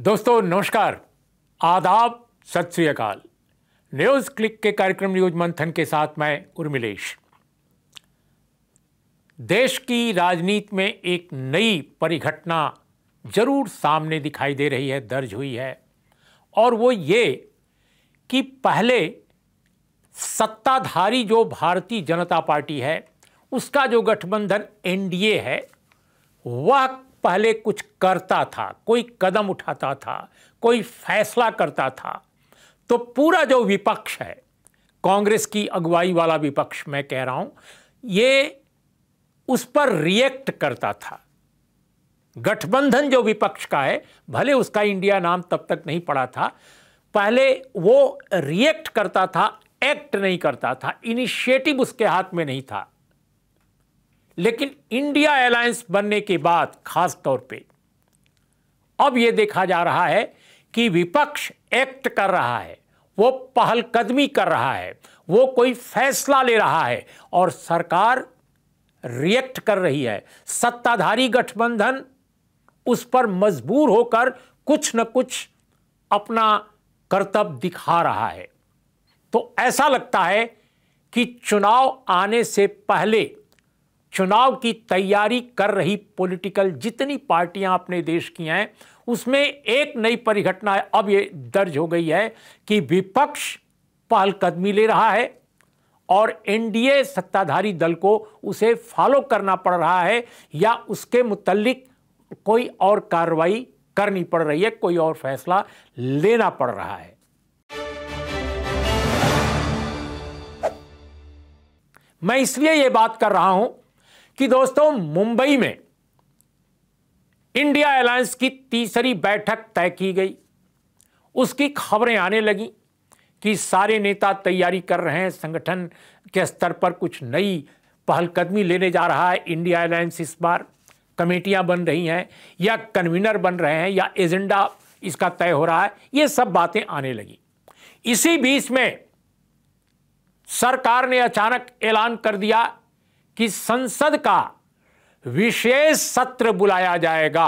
दोस्तों नमस्कार आदाब सत श्रीकाल न्यूज क्लिक के कार्यक्रम न्यूज मंथन के साथ मैं उर्मिलेश देश की राजनीति में एक नई परिघटना जरूर सामने दिखाई दे रही है दर्ज हुई है और वो ये कि पहले सत्ताधारी जो भारतीय जनता पार्टी है उसका जो गठबंधन एनडीए है वह पहले कुछ करता था कोई कदम उठाता था कोई फैसला करता था तो पूरा जो विपक्ष है कांग्रेस की अगुवाई वाला विपक्ष मैं कह रहा हूं ये उस पर रिएक्ट करता था गठबंधन जो विपक्ष का है भले उसका इंडिया नाम तब तक नहीं पड़ा था पहले वो रिएक्ट करता था एक्ट नहीं करता था इनिशिएटिव उसके हाथ में नहीं था लेकिन इंडिया एलायंस बनने के बाद खास तौर पे अब यह देखा जा रहा है कि विपक्ष एक्ट कर रहा है वो पहलकदमी कर रहा है वो कोई फैसला ले रहा है और सरकार रिएक्ट कर रही है सत्ताधारी गठबंधन उस पर मजबूर होकर कुछ न कुछ अपना कर्तव्य दिखा रहा है तो ऐसा लगता है कि चुनाव आने से पहले चुनाव की तैयारी कर रही पॉलिटिकल जितनी पार्टियां अपने देश की हैं उसमें एक नई परिघटना अब ये दर्ज हो गई है कि विपक्ष पहलकदमी ले रहा है और एनडीए सत्ताधारी दल को उसे फॉलो करना पड़ रहा है या उसके मुतलिक कोई और कार्रवाई करनी पड़ रही है कोई और फैसला लेना पड़ रहा है मैं इसलिए ये बात कर रहा हूं कि दोस्तों मुंबई में इंडिया अलायंस की तीसरी बैठक तय की गई उसकी खबरें आने लगी कि सारे नेता तैयारी कर रहे हैं संगठन के स्तर पर कुछ नई पहलकदमी लेने जा रहा है इंडिया अलायंस इस बार कमेटियां बन रही हैं या कन्वीनर बन रहे हैं या एजेंडा इसका तय हो रहा है ये सब बातें आने लगी इसी बीच में सरकार ने अचानक ऐलान कर दिया कि संसद का विशेष सत्र बुलाया जाएगा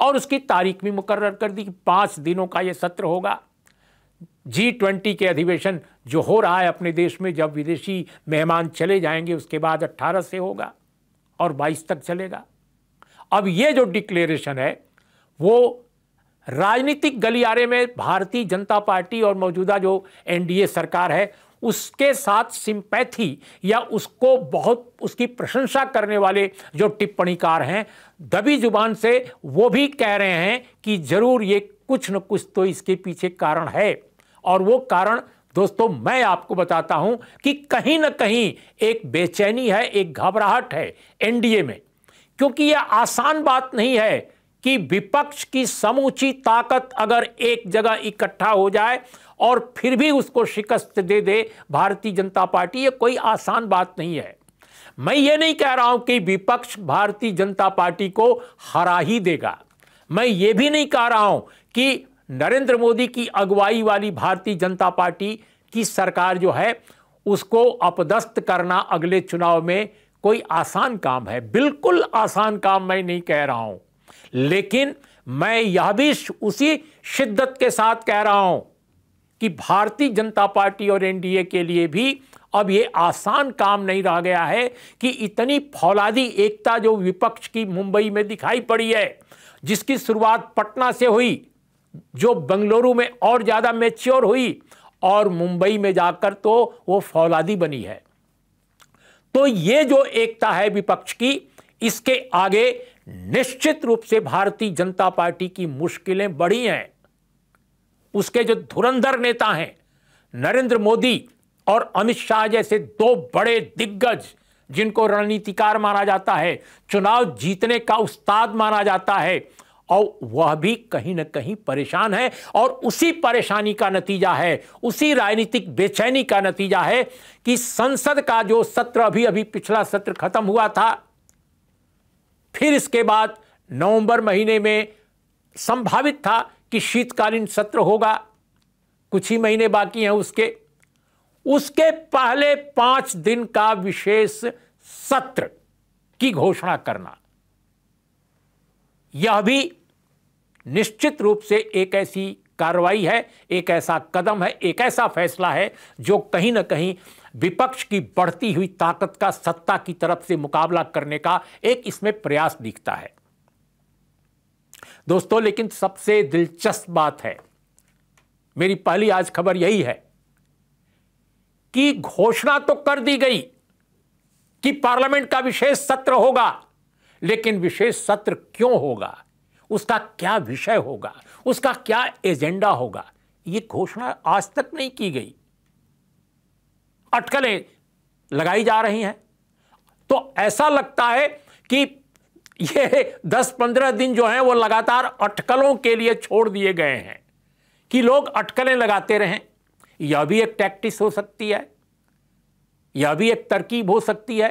और उसकी तारीख भी मुकर्र कर दी कि पांच दिनों का यह सत्र होगा जी ट्वेंटी के अधिवेशन जो हो रहा है अपने देश में जब विदेशी मेहमान चले जाएंगे उसके बाद अट्ठारह से होगा और बाईस तक चलेगा अब ये जो डिक्लेरेशन है वो राजनीतिक गलियारे में भारतीय जनता पार्टी और मौजूदा जो एनडीए सरकार है उसके साथ सिंपैथी या उसको बहुत उसकी प्रशंसा करने वाले जो टिप्पणीकार हैं दबी जुबान से वो भी कह रहे हैं कि जरूर ये कुछ न कुछ तो इसके पीछे कारण है और वो कारण दोस्तों मैं आपको बताता हूं कि कहीं ना कहीं एक बेचैनी है एक घबराहट है एनडीए में क्योंकि यह आसान बात नहीं है कि विपक्ष की समूची ताकत अगर एक जगह इकट्ठा हो जाए और फिर भी उसको शिकस्त दे दे भारतीय जनता पार्टी ये कोई आसान बात नहीं है मैं ये नहीं कह रहा हूं कि विपक्ष भारतीय जनता पार्टी को हरा ही देगा मैं ये भी नहीं कह रहा हूं कि नरेंद्र मोदी की अगुवाई वाली भारतीय जनता पार्टी की सरकार जो है उसको अपदस्त करना अगले चुनाव में कोई आसान काम है बिल्कुल आसान काम मैं नहीं कह रहा हूं लेकिन मैं यह भी उसी शिद्दत के साथ कह रहा हूं कि भारतीय जनता पार्टी और एनडीए के लिए भी अब ये आसान काम नहीं रह गया है कि इतनी फौलादी एकता जो विपक्ष की मुंबई में दिखाई पड़ी है जिसकी शुरुआत पटना से हुई जो बंगलुरु में और ज़्यादा मेच्योर हुई और मुंबई में जाकर तो वो फौलादी बनी है तो ये जो एकता है विपक्ष की इसके आगे निश्चित रूप से भारतीय जनता पार्टी की मुश्किलें बढ़ी हैं उसके जो धुरंधर नेता हैं नरेंद्र मोदी और अमित शाह जैसे दो बड़े दिग्गज जिनको रणनीतिकार माना जाता है चुनाव जीतने का उस्ताद माना जाता है और वह भी कहीं ना कहीं परेशान है और उसी परेशानी का नतीजा है उसी राजनीतिक बेचैनी का नतीजा है कि संसद का जो सत्र अभी अभी पिछला सत्र खत्म हुआ था फिर इसके बाद नवंबर महीने में संभावित था कि शीतकालीन सत्र होगा कुछ ही महीने बाकी हैं उसके उसके पहले पांच दिन का विशेष सत्र की घोषणा करना यह भी निश्चित रूप से एक ऐसी कार्रवाई है एक ऐसा कदम है एक ऐसा फैसला है जो कहीं ना कहीं विपक्ष की बढ़ती हुई ताकत का सत्ता की तरफ से मुकाबला करने का एक इसमें प्रयास दिखता है दोस्तों लेकिन सबसे दिलचस्प बात है मेरी पहली आज खबर यही है कि घोषणा तो कर दी गई कि पार्लियामेंट का विशेष सत्र होगा लेकिन विशेष सत्र क्यों होगा उसका क्या विषय होगा उसका क्या एजेंडा होगा यह घोषणा आज तक नहीं की गई अटकलें लगाई जा रही हैं तो ऐसा लगता है कि ये दस पंद्रह दिन जो हैं वो लगातार अटकलों के लिए छोड़ दिए गए हैं कि लोग अटकलें लगाते रहें यह भी एक टैक्टिस हो सकती है यह भी एक तरकीब हो सकती है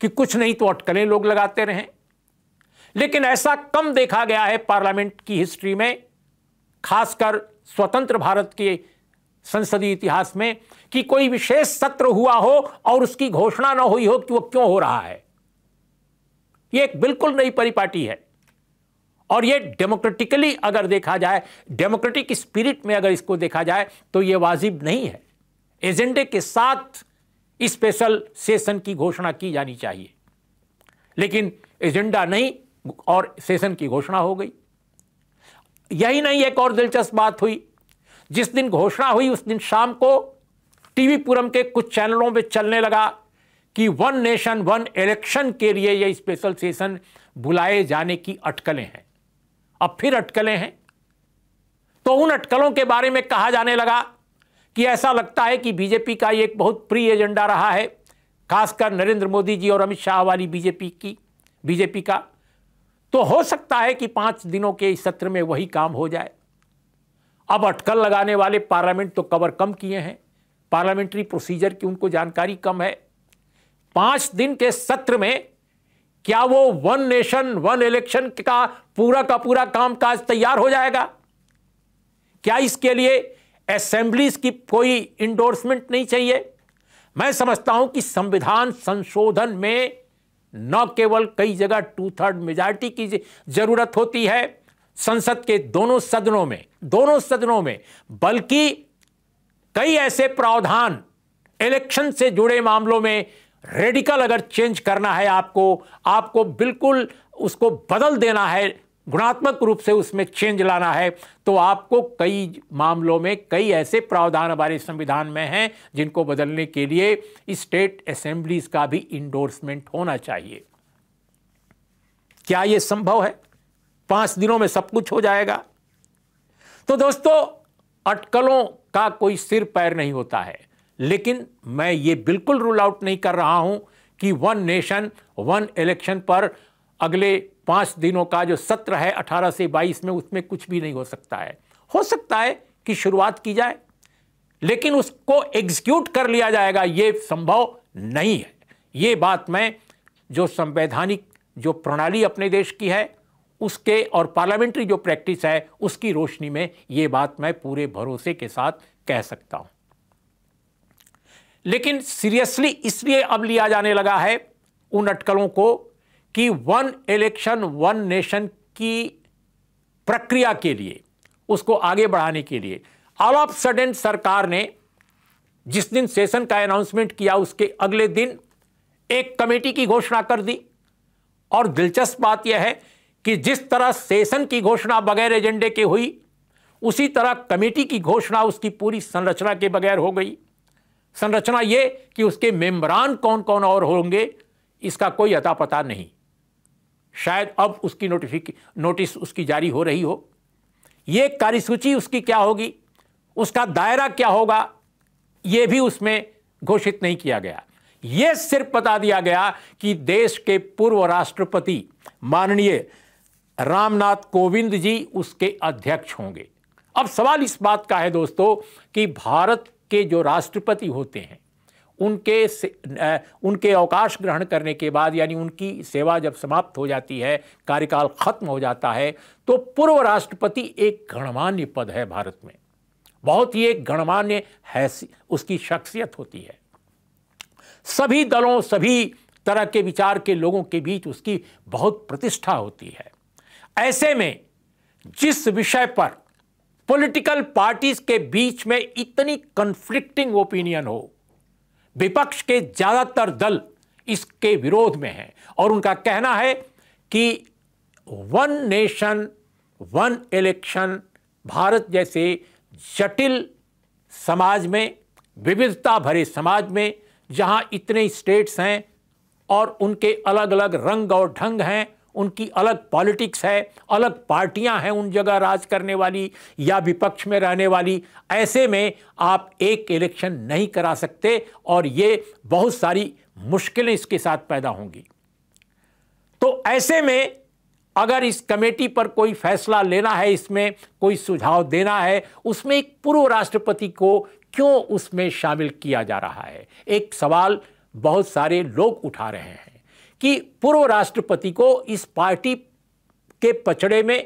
कि कुछ नहीं तो अटकलें लोग लगाते रहें लेकिन ऐसा कम देखा गया है पार्लियामेंट की हिस्ट्री में खासकर स्वतंत्र भारत के संसदीय इतिहास में कि कोई विशेष सत्र हुआ हो और उसकी घोषणा ना हुई हो कि वो क्यों हो रहा है ये एक बिल्कुल नई परिपाटी है और ये डेमोक्रेटिकली अगर देखा जाए डेमोक्रेटिक स्पिरिट में अगर इसको देखा जाए तो ये वाजिब नहीं है एजेंडे के साथ स्पेशल सेशन की घोषणा की जानी चाहिए लेकिन एजेंडा नहीं और सेशन की घोषणा हो गई यही नहीं एक और दिलचस्प बात हुई जिस दिन घोषणा हुई उस दिन शाम को टीवी पूरम के कुछ चैनलों में चलने लगा कि वन नेशन वन इलेक्शन के लिए यह स्पेशल सेशन बुलाए जाने की अटकलें हैं अब फिर अटकलें हैं तो उन अटकलों के बारे में कहा जाने लगा कि ऐसा लगता है कि बीजेपी का एक बहुत प्री एजेंडा रहा है खासकर नरेंद्र मोदी जी और अमित शाह वाली बीजेपी की बीजेपी का तो हो सकता है कि पांच दिनों के इस सत्र में वही काम हो जाए अब अटकल लगाने वाले पार्लियामेंट तो कवर कम किए हैं पार्लियामेंट्री प्रोसीजर की उनको जानकारी कम है पांच दिन के सत्र में क्या वो वन नेशन वन इलेक्शन का पूरा का पूरा कामकाज तैयार हो जाएगा क्या इसके लिए असेंबलीज की कोई इंडोर्समेंट नहीं चाहिए मैं समझता हूं कि संविधान संशोधन में न केवल कई जगह टू थर्ड मेजॉरिटी की जरूरत होती है संसद के दोनों सदनों में दोनों सदनों में बल्कि कई ऐसे प्रावधान इलेक्शन से जुड़े मामलों में रेडिकल अगर चेंज करना है आपको आपको बिल्कुल उसको बदल देना है गुणात्मक रूप से उसमें चेंज लाना है तो आपको कई मामलों में कई ऐसे प्रावधान हमारे संविधान में हैं जिनको बदलने के लिए स्टेट असेंबलीज का भी इंडोर्समेंट होना चाहिए क्या यह संभव है पांच दिनों में सब कुछ हो जाएगा तो दोस्तों अटकलों का कोई सिर पैर नहीं होता है लेकिन मैं ये बिल्कुल रूल आउट नहीं कर रहा हूं कि वन नेशन वन इलेक्शन पर अगले पाँच दिनों का जो सत्र है अठारह से बाईस में उसमें कुछ भी नहीं हो सकता है हो सकता है कि शुरुआत की जाए लेकिन उसको एग्जीक्यूट कर लिया जाएगा ये संभव नहीं है ये बात मैं जो संवैधानिक जो प्रणाली अपने देश की है उसके और पार्लियामेंट्री जो प्रैक्टिस है उसकी रोशनी में ये बात मैं पूरे भरोसे के साथ कह सकता हूँ लेकिन सीरियसली इसलिए अब लिया जाने लगा है उन अटकलों को कि वन इलेक्शन वन नेशन की प्रक्रिया के लिए उसको आगे बढ़ाने के लिए ऑल ऑफ सडन सरकार ने जिस दिन सेशन का अनाउंसमेंट किया उसके अगले दिन एक कमेटी की घोषणा कर दी और दिलचस्प बात यह है कि जिस तरह सेशन की घोषणा बगैर एजेंडे के हुई उसी तरह कमेटी की घोषणा उसकी पूरी संरचना के बगैर हो गई संरचना ये कि उसके मेम्बरान कौन कौन और होंगे इसका कोई अता पता नहीं शायद अब उसकी नोटिफिक नोटिस उसकी जारी हो रही हो ये कार्यसूची उसकी क्या होगी उसका दायरा क्या होगा ये भी उसमें घोषित नहीं किया गया ये सिर्फ बता दिया गया कि देश के पूर्व राष्ट्रपति माननीय रामनाथ कोविंद जी उसके अध्यक्ष होंगे अब सवाल इस बात का है दोस्तों कि भारत के जो राष्ट्रपति होते हैं उनके उनके अवकाश ग्रहण करने के बाद यानी उनकी सेवा जब समाप्त हो जाती है कार्यकाल खत्म हो जाता है तो पूर्व राष्ट्रपति एक गणमान्य पद है भारत में बहुत ही एक गणमान्य है उसकी शख्सियत होती है सभी दलों सभी तरह के विचार के लोगों के बीच उसकी बहुत प्रतिष्ठा होती है ऐसे में जिस विषय पर पॉलिटिकल पार्टीज के बीच में इतनी कंफ्लिक्टिंग ओपिनियन हो विपक्ष के ज्यादातर दल इसके विरोध में हैं और उनका कहना है कि one nation one election Bharat जैसे जटिल समाज में विविधता भरे समाज में जहां इतने स्टेट्स हैं और उनके अलग अलग रंग और ढंग हैं उनकी अलग पॉलिटिक्स है अलग पार्टियां हैं उन जगह राज करने वाली या विपक्ष में रहने वाली ऐसे में आप एक इलेक्शन नहीं करा सकते और ये बहुत सारी मुश्किलें इसके साथ पैदा होंगी तो ऐसे में अगर इस कमेटी पर कोई फैसला लेना है इसमें कोई सुझाव देना है उसमें एक पूर्व राष्ट्रपति को क्यों उसमें शामिल किया जा रहा है एक सवाल बहुत सारे लोग उठा रहे हैं कि पूर्व राष्ट्रपति को इस पार्टी के पचड़े में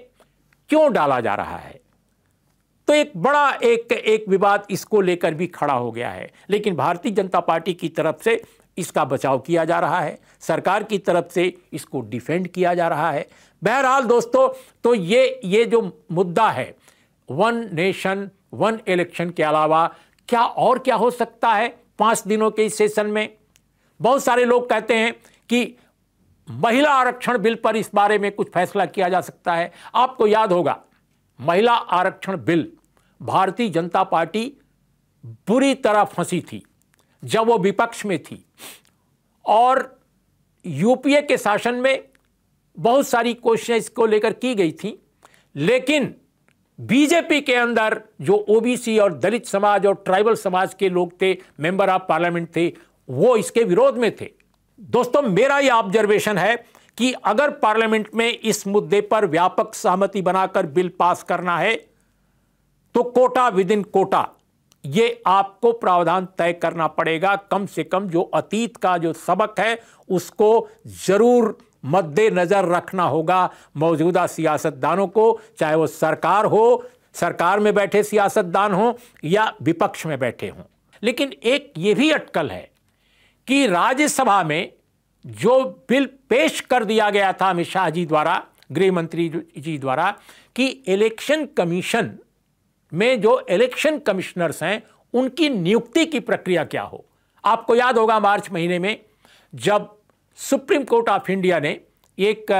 क्यों डाला जा रहा है तो एक बड़ा एक एक विवाद इसको लेकर भी खड़ा हो गया है लेकिन भारतीय जनता पार्टी की तरफ से इसका बचाव किया जा रहा है सरकार की तरफ से इसको डिफेंड किया जा रहा है बहरहाल दोस्तों तो ये ये जो मुद्दा है वन नेशन वन इलेक्शन के अलावा क्या और क्या हो सकता है पाँच दिनों के इस सेशन में बहुत सारे लोग कहते हैं कि महिला आरक्षण बिल पर इस बारे में कुछ फैसला किया जा सकता है आपको याद होगा महिला आरक्षण बिल भारतीय जनता पार्टी बुरी तरह फंसी थी जब वो विपक्ष में थी और यूपीए के शासन में बहुत सारी कोशिशें इसको लेकर की गई थी लेकिन बीजेपी के अंदर जो ओबीसी और दलित समाज और ट्राइबल समाज के लोग थे मेंबर ऑफ पार्लियामेंट थे वो इसके विरोध में थे दोस्तों मेरा यह ऑब्जर्वेशन है कि अगर पार्लियामेंट में इस मुद्दे पर व्यापक सहमति बनाकर बिल पास करना है तो कोटा विद इन कोटा ये आपको प्रावधान तय करना पड़ेगा कम से कम जो अतीत का जो सबक है उसको जरूर मद्देनजर रखना होगा मौजूदा सियासतदानों को चाहे वो सरकार हो सरकार में बैठे सियासतदान हो या विपक्ष में बैठे हों लेकिन एक ये भी अटकल है कि राज्यसभा में जो बिल पेश कर दिया गया था अमित शाह जी द्वारा गृह मंत्री जी द्वारा कि इलेक्शन कमीशन में जो इलेक्शन कमिश्नर्स हैं उनकी नियुक्ति की प्रक्रिया क्या हो आपको याद होगा मार्च महीने में जब सुप्रीम कोर्ट ऑफ इंडिया ने एक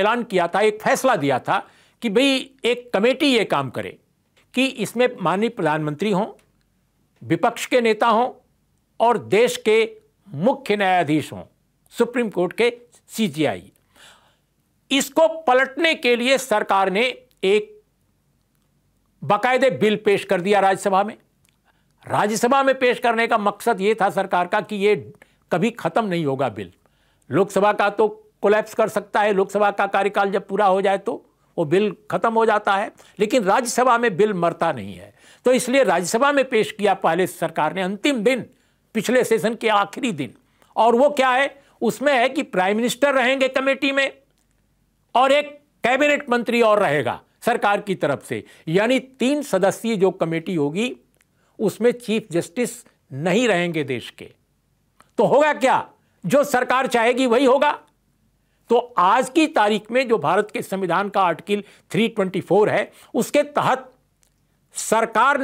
ऐलान किया था एक फैसला दिया था कि भाई एक कमेटी ये काम करे कि इसमें माननीय प्रधानमंत्री हों विपक्ष के नेता हों और देश के मुख्य न्यायाधीश हों सुप्रीम कोर्ट के सीजीआई इसको पलटने के लिए सरकार ने एक बाकायदे बिल पेश कर दिया राज्यसभा में राज्यसभा में पेश करने का मकसद यह था सरकार का कि यह कभी खत्म नहीं होगा बिल लोकसभा का तो कोलैप्स कर सकता है लोकसभा का कार्यकाल जब पूरा हो जाए तो वो बिल खत्म हो जाता है लेकिन राज्यसभा में बिल मरता नहीं है तो इसलिए राज्यसभा में पेश किया पहले सरकार ने अंतिम दिन पिछले सेशन के आखिरी दिन और वो क्या है उसमें है कि प्राइम मिनिस्टर रहेंगे कमेटी में और एक कैबिनेट मंत्री और रहेगा सरकार की तरफ से यानी तीन सदस्यीय जो कमेटी होगी उसमें चीफ जस्टिस नहीं रहेंगे देश के तो होगा क्या जो सरकार चाहेगी वही होगा तो आज की तारीख में जो भारत के संविधान का आर्टिकल 324 है उसके तहत सरकार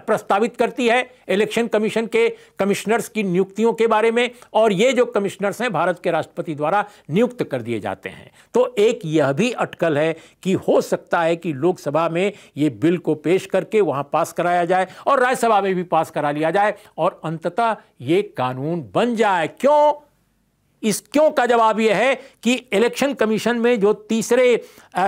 प्रस्तावित करती है इलेक्शन कमीशन के कमिश्नर्स की नियुक्तियों के बारे में और ये जो कमिश्नर्स हैं भारत के राष्ट्रपति द्वारा नियुक्त कर दिए जाते हैं तो एक यह भी अटकल है कि हो सकता है कि लोकसभा में ये बिल को पेश करके वहाँ पास कराया जाए और राज्यसभा में भी पास करा लिया जाए और अंततः ये कानून बन जाए क्यों इस क्यों का जवाब यह है कि इलेक्शन कमीशन में जो तीसरे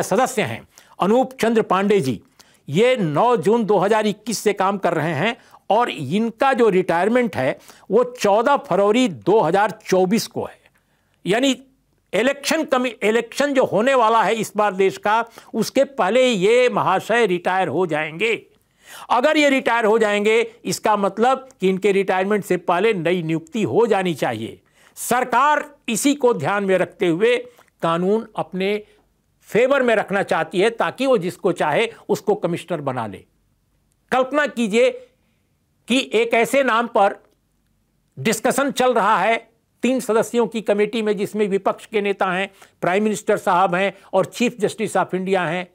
सदस्य हैं अनूप चंद्र पांडे जी ये 9 जून 2021 से काम कर रहे हैं और इनका जो रिटायरमेंट है वो 14 फरवरी 2024 को है यानी इलेक्शन कमी इलेक्शन जो होने वाला है इस बार देश का उसके पहले ये महाशय रिटायर हो जाएंगे अगर ये रिटायर हो जाएंगे इसका मतलब कि इनके रिटायरमेंट से पहले नई नियुक्ति हो जानी चाहिए सरकार इसी को ध्यान में रखते हुए कानून अपने फेवर में रखना चाहती है ताकि वो जिसको चाहे उसको कमिश्नर बना ले कल्पना कीजिए कि एक ऐसे नाम पर डिस्कशन चल रहा है तीन सदस्यों की कमेटी में जिसमें विपक्ष के नेता हैं प्राइम मिनिस्टर साहब हैं और चीफ जस्टिस ऑफ इंडिया हैं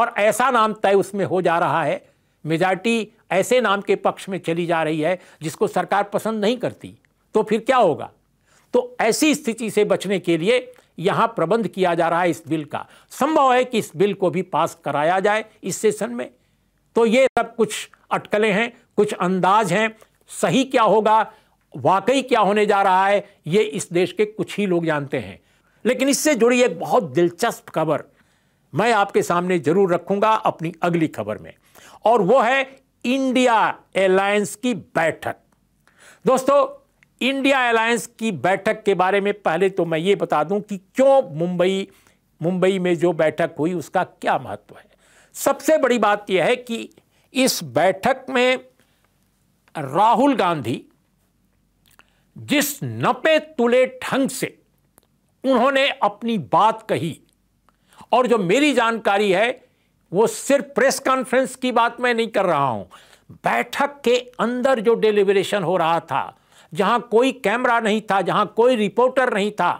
और ऐसा नाम तय उसमें हो जा रहा है मेजॉरिटी ऐसे नाम के पक्ष में चली जा रही है जिसको सरकार पसंद नहीं करती तो फिर क्या होगा तो ऐसी स्थिति से बचने के लिए यहां प्रबंध किया जा रहा है इस बिल का संभव है कि इस बिल को भी पास कराया जाए इस सेशन में तो ये सब कुछ अटकलें हैं कुछ अंदाज हैं सही क्या होगा वाकई क्या होने जा रहा है ये इस देश के कुछ ही लोग जानते हैं लेकिन इससे जुड़ी एक बहुत दिलचस्प खबर मैं आपके सामने जरूर रखूंगा अपनी अगली खबर में और वो है इंडिया एयरलाइंस की बैठक दोस्तों इंडिया अलायंस की बैठक के बारे में पहले तो मैं ये बता दूं कि क्यों मुंबई मुंबई में जो बैठक हुई उसका क्या महत्व है सबसे बड़ी बात यह है कि इस बैठक में राहुल गांधी जिस नपे तुले ढंग से उन्होंने अपनी बात कही और जो मेरी जानकारी है वो सिर्फ प्रेस कॉन्फ्रेंस की बात मैं नहीं कर रहा हूं बैठक के अंदर जो डिलीवरेशन हो रहा था जहां कोई कैमरा नहीं था जहां कोई रिपोर्टर नहीं था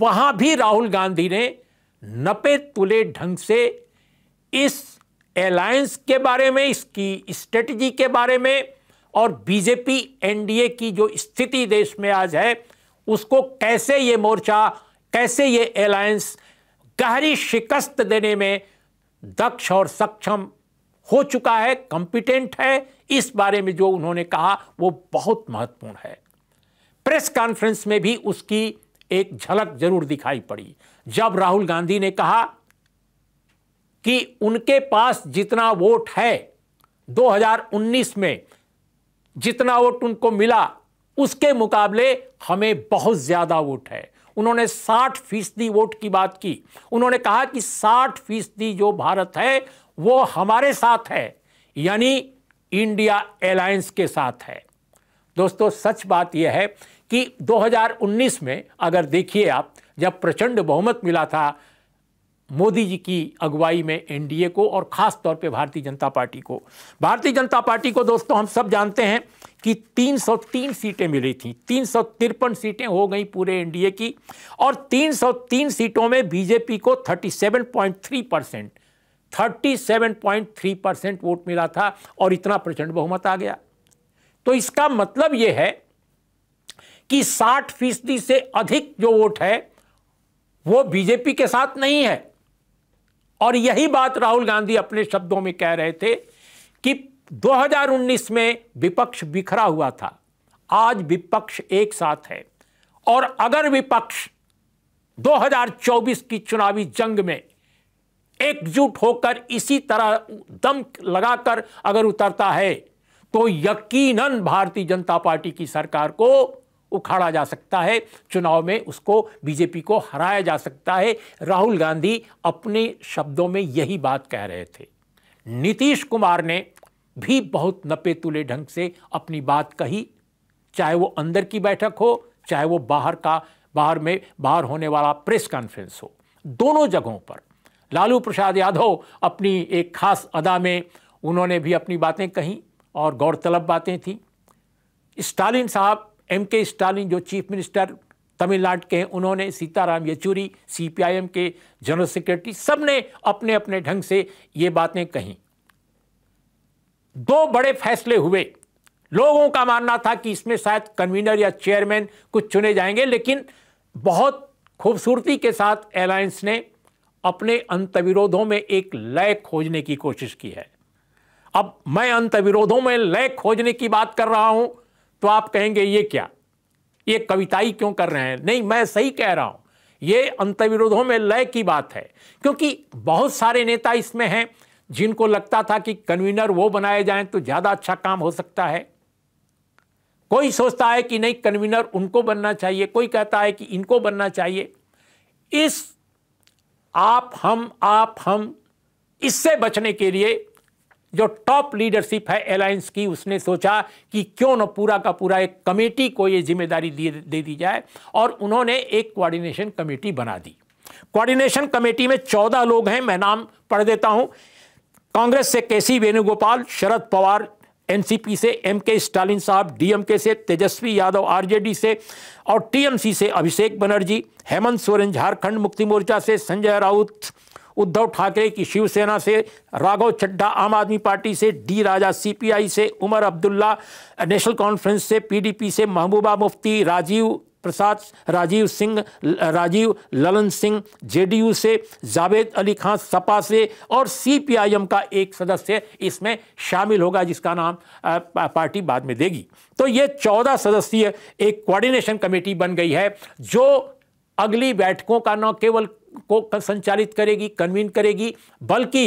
वहां भी राहुल गांधी ने नपे तुले ढंग से इस अलायंस के बारे में इसकी स्ट्रेटजी के बारे में और बीजेपी एनडीए की जो स्थिति देश में आज है उसको कैसे ये मोर्चा कैसे ये अलायंस गहरी शिकस्त देने में दक्ष और सक्षम हो चुका है कॉम्पिटेंट है इस बारे में जो उन्होंने कहा वो बहुत महत्वपूर्ण है प्रेस कॉन्फ्रेंस में भी उसकी एक झलक जरूर दिखाई पड़ी जब राहुल गांधी ने कहा कि उनके पास जितना वोट है 2019 में जितना वोट उनको मिला उसके मुकाबले हमें बहुत ज़्यादा वोट है उन्होंने 60 फीसदी वोट की बात की उन्होंने कहा कि 60 फीसदी जो भारत है वो हमारे साथ है यानी इंडिया एलायंस के साथ है दोस्तों सच बात यह है कि 2019 में अगर देखिए आप जब प्रचंड बहुमत मिला था मोदी जी की अगुवाई में एनडीए को और ख़ास तौर पे भारतीय जनता पार्टी को भारतीय जनता पार्टी को दोस्तों हम सब जानते हैं कि 303 सीटें मिली थी तीन सीटें हो गई पूरे एनडीए की और 303 सीटों में बीजेपी को 37.3 परसेंट 37.3 परसेंट वोट मिला था और इतना प्रचंड बहुमत आ गया तो इसका मतलब यह है कि 60 फीसदी से अधिक जो वोट है वो बीजेपी के साथ नहीं है और यही बात राहुल गांधी अपने शब्दों में कह रहे थे कि 2019 में विपक्ष बिखरा हुआ था आज विपक्ष एक साथ है और अगर विपक्ष 2024 की चुनावी जंग में एकजुट होकर इसी तरह दम लगाकर अगर उतरता है तो यकीनन भारतीय जनता पार्टी की सरकार को उखाड़ा जा सकता है चुनाव में उसको बीजेपी को हराया जा सकता है राहुल गांधी अपने शब्दों में यही बात कह रहे थे नीतीश कुमार ने भी बहुत नपे तुले ढंग से अपनी बात कही चाहे वो अंदर की बैठक हो चाहे वो बाहर का बाहर में बाहर होने वाला प्रेस कॉन्फ्रेंस हो दोनों जगहों पर लालू प्रसाद यादव अपनी एक खास अदा में उन्होंने भी अपनी बातें कहीं और गौरतलब बातें थी स्टालिन साहब एम के स्टालिन जो चीफ मिनिस्टर तमिलनाडु के हैं उन्होंने सीताराम येचूरी सीपीआईएम के जनरल सेक्रेटरी सब ने अपने अपने ढंग से ये बातें कहीं दो बड़े फैसले हुए लोगों का मानना था कि इसमें शायद कन्वीनर या चेयरमैन कुछ चुने जाएंगे लेकिन बहुत खूबसूरती के साथ एलायंस ने अपने अंतविरोधों में एक लय खोजने की कोशिश की है अब मैं अंतविरोधों में लय खोजने की बात कर रहा हूं तो आप कहेंगे ये क्या ये कविताई क्यों कर रहे हैं नहीं मैं सही कह रहा हूं ये अंतविरोधों में लय की बात है क्योंकि बहुत सारे नेता इसमें हैं जिनको लगता था कि कन्वीनर वो बनाए जाएं तो ज़्यादा अच्छा काम हो सकता है कोई सोचता है कि नहीं कन्वीनर उनको बनना चाहिए कोई कहता है कि इनको बनना चाहिए इस आप हम आप हम इससे बचने के लिए जो टॉप लीडरशिप है एलायंस की उसने सोचा कि क्यों न पूरा का पूरा एक कमेटी को ये जिम्मेदारी दे दी जाए और उन्होंने एक कोऑर्डिनेशन कमेटी बना दी कोऑर्डिनेशन कमेटी में चौदह लोग हैं मैं नाम पढ़ देता हूं कांग्रेस से K C Venugopal Sharad Pawar NCP से एम के स्टालिन साहब डीएमके से तेजस्वी यादव आरजेडी से और टीएमसी से अभिषेक बनर्जी हेमंत सोरेन झारखंड मुक्ति मोर्चा से संजय राउत उद्धव ठाकरे की शिवसेना से राघव चड्ढा आम आदमी पार्टी से डी राजा सीपीआई से उमर अब्दुल्ला नेशनल कॉन्फ्रेंस से पीडीपी से महबूबा मुफ्ती राजीव प्रसाद राजीव सिंह राजीव ललन सिंह जेडीयू से जावेद अली खान सपा से और सीपीआईएम का एक सदस्य इसमें शामिल होगा जिसका नाम पार्टी बाद में देगी तो ये चौदह सदस्यीय एक कोऑर्डिनेशन कमेटी बन गई है जो अगली बैठकों का न केवल को संचालित करेगी कन्वीन करेगी बल्कि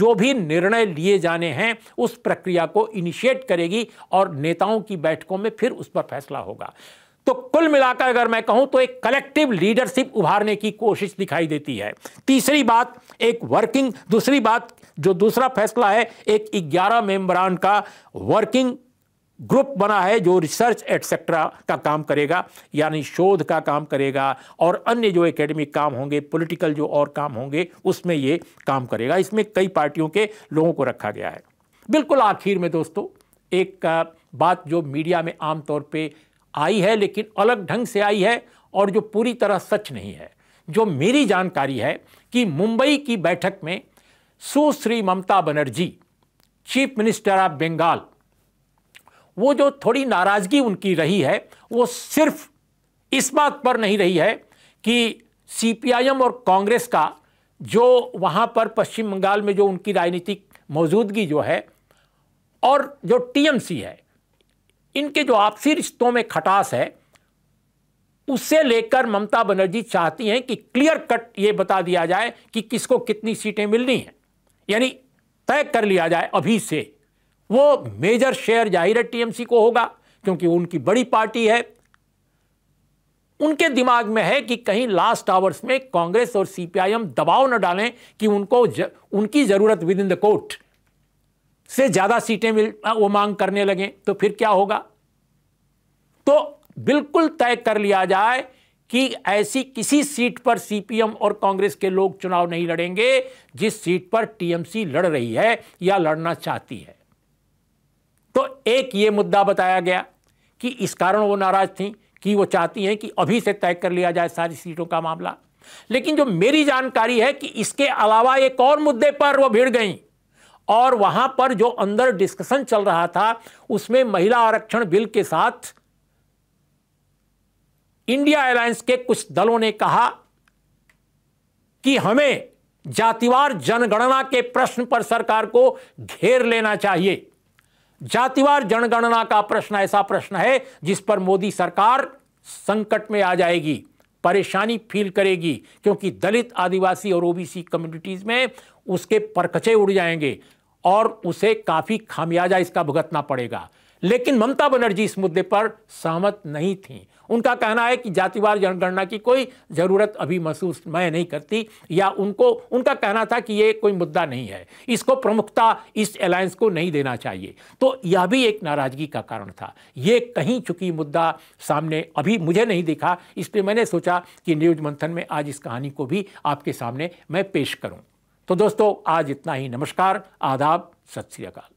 जो भी निर्णय लिए जाने हैं उस प्रक्रिया को इनिशिएट करेगी और नेताओं की बैठकों में फिर उस पर फैसला होगा तो कुल मिलाकर अगर मैं कहूं तो एक कलेक्टिव लीडरशिप उभारने की कोशिश दिखाई देती है तीसरी बात एक वर्किंग दूसरी बात जो दूसरा फैसला है एक ग्यारह मेंबरान का वर्किंग ग्रुप बना है जो रिसर्च एटसेट्रा का काम करेगा यानी शोध का काम करेगा और अन्य जो एकेडमिक काम होंगे पॉलिटिकल जो और काम होंगे उसमें ये काम करेगा इसमें कई पार्टियों के लोगों को रखा गया है बिल्कुल आखिर में दोस्तों एक बात जो मीडिया में आमतौर पे आई है लेकिन अलग ढंग से आई है और जो पूरी तरह सच नहीं है जो मेरी जानकारी है कि मुंबई की बैठक में Sushri Mamata Banerjee chief minister of Bengal वो जो थोड़ी नाराज़गी उनकी रही है वो सिर्फ इस बात पर नहीं रही है कि सीपीआईएम और कांग्रेस का जो वहाँ पर पश्चिम बंगाल में जो उनकी राजनीतिक मौजूदगी जो है और जो टीएमसी है इनके जो आपसी रिश्तों में खटास है उससे लेकर ममता बनर्जी चाहती हैं कि क्लियर कट ये बता दिया जाए कि किसको कितनी सीटें मिलनी हैं यानी तय कर लिया जाए अभी से वो मेजर शेयर जाहिर है टीएमसी को होगा क्योंकि उनकी बड़ी पार्टी है उनके दिमाग में है कि कहीं लास्ट आवर्स में कांग्रेस और सीपीआईएम दबाव न डालें कि उनको ज, उनकी जरूरत विद इन द कोर्ट से ज़्यादा सीटें मिल वो मांग करने लगे तो फिर क्या होगा तो बिल्कुल तय कर लिया जाए कि ऐसी किसी सीट पर सीपीएम और कांग्रेस के लोग चुनाव नहीं लड़ेंगे जिस सीट पर टीएमसी लड़ रही है या लड़ना चाहती है तो एक ये मुद्दा बताया गया कि इस कारण वो नाराज़ थी कि वो चाहती हैं कि अभी से तय कर लिया जाए सारी सीटों का मामला लेकिन जो मेरी जानकारी है कि इसके अलावा एक और मुद्दे पर वो भिड़ गई और वहां पर जो अंदर डिस्कशन चल रहा था उसमें महिला आरक्षण बिल के साथ इंडिया एयरलाइंस के कुछ दलों ने कहा कि हमें जातिवार जनगणना के प्रश्न पर सरकार को घेर लेना चाहिए जातिवार जनगणना का प्रश्न ऐसा प्रश्न है जिस पर मोदी सरकार संकट में आ जाएगी परेशानी फील करेगी क्योंकि दलित आदिवासी और ओबीसी कम्युनिटीज में उसके परकचे उड़ जाएंगे और उसे काफ़ी खामियाजा इसका भुगतना पड़ेगा लेकिन ममता बनर्जी इस मुद्दे पर सहमत नहीं थी उनका कहना है कि जातिवार जनगणना की कोई ज़रूरत अभी महसूस मैं नहीं करती या उनको उनका कहना था कि ये कोई मुद्दा नहीं है इसको प्रमुखता इस अलायंस को नहीं देना चाहिए तो यह भी एक नाराज़गी का कारण था ये कहीं चुकी मुद्दा सामने अभी मुझे नहीं दिखा इसलिए मैंने सोचा कि न्यूज मंथन में आज इस कहानी को भी आपके सामने मैं पेश करूँ तो दोस्तों आज इतना ही नमस्कार आदाब सत श्री अकाल